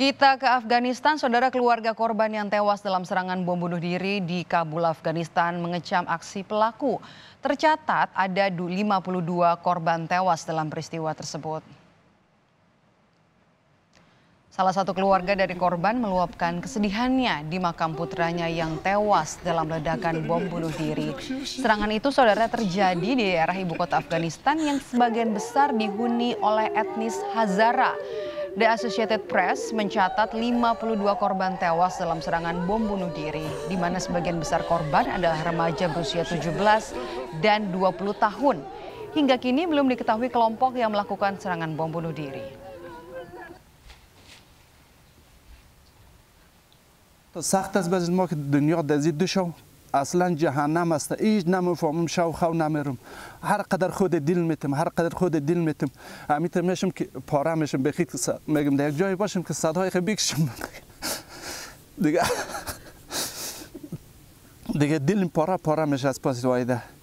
Kita ke Afghanistan, saudara keluarga korban yang tewas dalam serangan bom bunuh diri di Kabul, Afghanistan mengecam aksi pelaku. Tercatat ada 52 korban tewas dalam peristiwa tersebut. Salah satu keluarga dari korban meluapkan kesedihannya di makam putranya yang tewas dalam ledakan bom bunuh diri. Serangan itu saudara terjadi di daerah ibu kota Afghanistan yang sebagian besar dihuni oleh etnis Hazara The Associated Press mencatat 52 korban tewas dalam serangan bom bunuh diri, di mana sebagian besar korban adalah remaja berusia 17 dan 20 tahun. Hingga kini belum diketahui kelompok yang melakukan serangan bom bunuh diri. اصلا جهنم است هیچ نمفهمم شو خو نمیرم هر قدر خود دل میتم هر قدر خود دل میتم امیت میشم که پاره میشم بخی میگم در یک جایی باشم که صدای خ بکشم دیگه دیگه دل پاره پاره میشه از پاس وایده